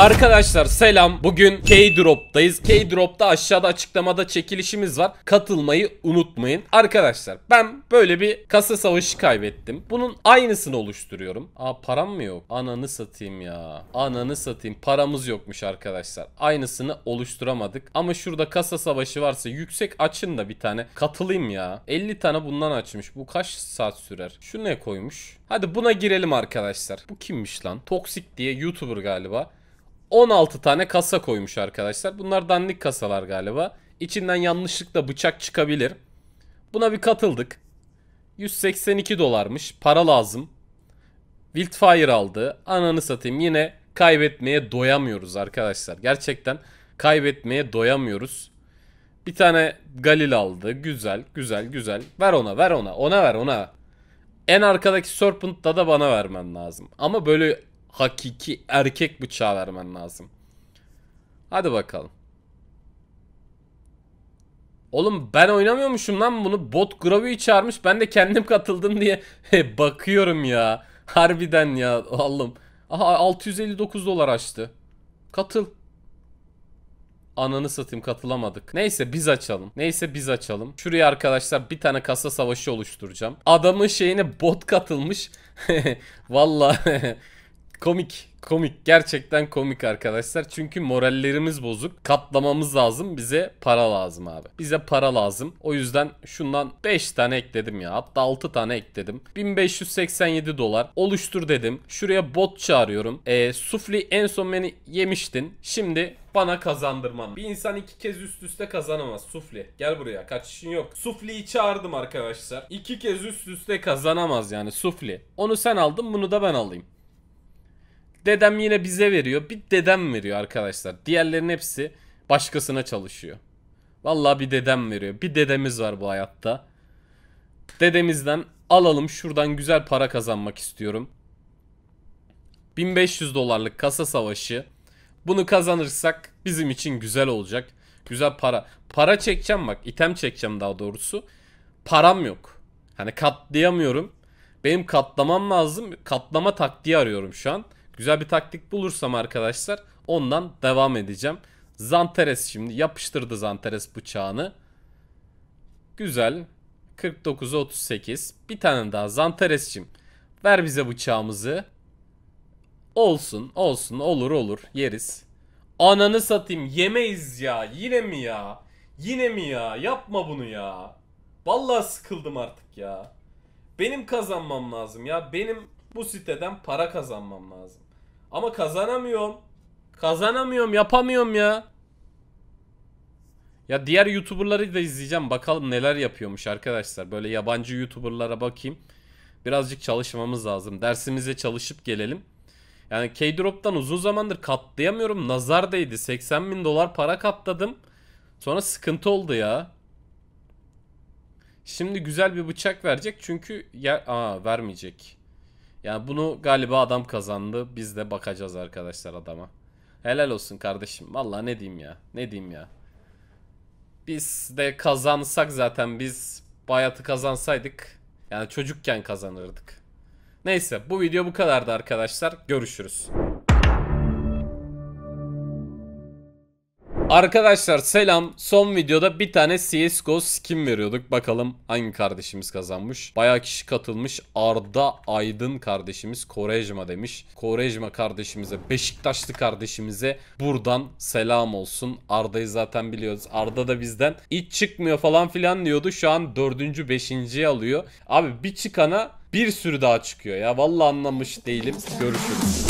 Arkadaşlar selam. Bugün K-Drop'tayız. K-Drop'ta aşağıda açıklamada çekilişimiz var. Katılmayı unutmayın. Arkadaşlar ben böyle bir kasa savaşı kaybettim. Bunun aynısını oluşturuyorum. Aa param mı yok? Ananı satayım ya. Ananı satayım. Paramız yokmuş arkadaşlar. Aynısını oluşturamadık. Ama şurada kasa savaşı varsa yüksek açın da bir tane. Katılayım ya. 50 tane bundan açmış. Bu kaç saat sürer? Şu ne koymuş? Hadi buna girelim arkadaşlar. Bu kimmiş lan? Toksik diye YouTuber galiba. 16 tane kasa koymuş arkadaşlar. Bunlar dandik kasalar galiba. İçinden yanlışlıkla bıçak çıkabilir. Buna bir katıldık. 182 dolarmış. Para lazım. Wildfire aldı. Ananı satayım yine kaybetmeye doyamıyoruz arkadaşlar. Gerçekten kaybetmeye doyamıyoruz. Bir tane Galil aldı. Güzel, güzel, güzel. Ver ona, ver ona. Ona ver, ona. En arkadaki Serpent'ta da bana vermen lazım. Ama böyle hakiki erkek bıçağı vermen lazım. Hadi bakalım. Oğlum ben oynamıyormuşum lan bunu. Bot Gravy çağırmış. Ben de kendim katıldım diye bakıyorum ya. Harbiden ya oğlum. Aha 659 dolar açtı. Katıl. Ananı satayım katılamadık. Neyse biz açalım. Neyse biz açalım. Şuraya arkadaşlar bir tane kasa savaşı oluşturacağım. Adamın şeyine bot katılmış. Valla komik. Komik gerçekten komik arkadaşlar çünkü morallerimiz bozuk katlamamız lazım bize para lazım abi bize para lazım o yüzden şundan 5 tane ekledim ya hatta 6 tane ekledim 1587 dolar oluştur dedim şuraya bot çağırıyorum e, Sufli en son beni yemiştin şimdi bana kazandırman bir insan iki kez üst üste kazanamaz Sufli gel buraya kaçışın yok Sufli'yi çağırdım arkadaşlar İki kez üst üste kazanamaz yani Sufli onu sen aldın bunu da ben alayım Dedem yine bize veriyor. Bir dedem veriyor arkadaşlar. Diğerlerin hepsi başkasına çalışıyor. Vallahi bir dedem veriyor. Bir dedemiz var bu hayatta. Dedemizden alalım şuradan güzel para kazanmak istiyorum. 1500 dolarlık kasa savaşı. Bunu kazanırsak bizim için güzel olacak. Güzel para. Para çekeceğim bak. item çekeceğim daha doğrusu. Param yok. Hani katlayamıyorum. Benim katlamam lazım. Katlama taktiği arıyorum şu an. Güzel bir taktik bulursam arkadaşlar ondan devam edeceğim. Zanteres şimdi yapıştırdı Zanteres bıçağını. Güzel. 49 38. Bir tane daha Zanteres'cim. Ver bize bıçağımızı. Olsun olsun olur olur yeriz. Ananı satayım yemeyiz ya yine mi ya? Yine mi ya? Yapma bunu ya. Vallahi sıkıldım artık ya. Benim kazanmam lazım ya. Benim bu siteden para kazanmam lazım. Ama kazanamıyorum. Kazanamıyorum yapamıyorum ya. Ya diğer youtuberları da izleyeceğim bakalım neler yapıyormuş arkadaşlar. Böyle yabancı youtuberlara bakayım. Birazcık çalışmamız lazım. Dersimize çalışıp gelelim. Yani K-Drop'tan uzun zamandır katlayamıyorum. Nazar değdi. 80 bin dolar para katladım. Sonra sıkıntı oldu ya. Şimdi güzel bir bıçak verecek çünkü ya aa vermeyecek. Yani bunu galiba adam kazandı. Biz de bakacağız arkadaşlar adama. Helal olsun kardeşim. Vallahi ne diyeyim ya. Ne diyeyim ya. Biz de kazansak zaten biz bayatı kazansaydık yani çocukken kazanırdık. Neyse bu video bu kadardı arkadaşlar. Görüşürüz. Arkadaşlar selam. Son videoda bir tane CSGO skin veriyorduk. Bakalım hangi kardeşimiz kazanmış. Bayağı kişi katılmış. Arda Aydın kardeşimiz Korejma demiş. Korejma kardeşimize, Beşiktaşlı kardeşimize buradan selam olsun. Arda'yı zaten biliyoruz. Arda da bizden iç çıkmıyor falan filan diyordu. Şu an dördüncü, beşinciyi alıyor. Abi bir çıkana bir sürü daha çıkıyor ya. Vallahi anlamış değilim. Görüşürüz.